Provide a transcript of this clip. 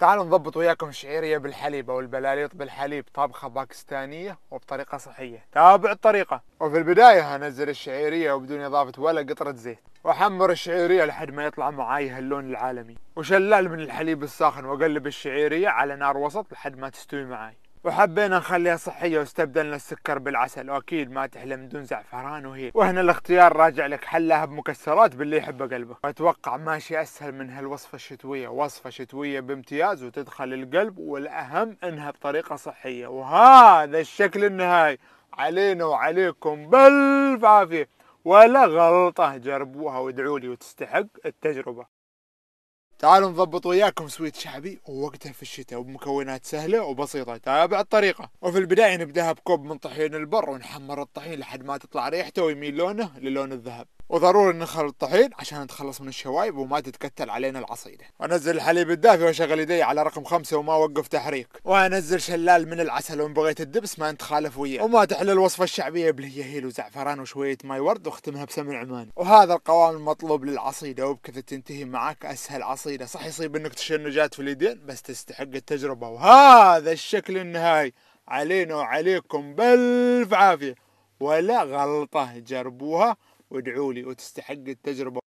تعالوا نضبط وياكم الشعيرية بالحليب أو البلاليط بالحليب طبخة باكستانية وبطريقة صحية تابع الطريقة وفي البداية هنزل الشعيرية وبدون إضافة ولا قطرة زيت وأحمر الشعيرية لحد ما يطلع معاي هاللون العالمي وشلال من الحليب الساخن وأقلب الشعيرية على نار وسط لحد ما تستوي معاي وحبينا نخليها صحية واستبدلنا السكر بالعسل واكيد ما تحلم دون زعفران وهي وهنا الاختيار راجع لك حلها بمكسرات باللي يحبه قلبك واتوقع ماشي اسهل من هالوصفة الشتوية وصفة شتوية بامتياز وتدخل القلب والاهم انها بطريقة صحية وهذا الشكل النهائي علينا وعليكم بالف عافية ولا غلطة جربوها وادعوا لي وتستحق التجربة تعالوا نضبط وياكم سويت شعبي ووقتها في الشتاء وبمكونات سهلة وبسيطة تابع الطريقة وفي البداية نبدأها بكوب من طحين البر ونحمر الطحين لحد ما تطلع ريحته ويميل لونه للون الذهب وضروري نخل الطحين عشان نتخلص من الشوايب وما تتكتل علينا العصيدة وانزل الحليب الدافي واشغل يدي على رقم خمسة وما اوقف تحريك وانزل شلال من العسل وان بغيت الدبس ما نتخالف وياه وما تحلى الوصفة الشعبية بالهيهيل وزعفران وشوية ماي ورد واختمها بسمن عماني وهذا القوام المطلوب للعصيدة وبكذا تنتهي معاك اسهل عصيدة صح يصيب انك تشنجات في اليدين بس تستحق التجربة وهذا الشكل النهائي علينا وعليكم بالف عافية ولا غلطة جربوها وادعوا لي وتستحق التجربة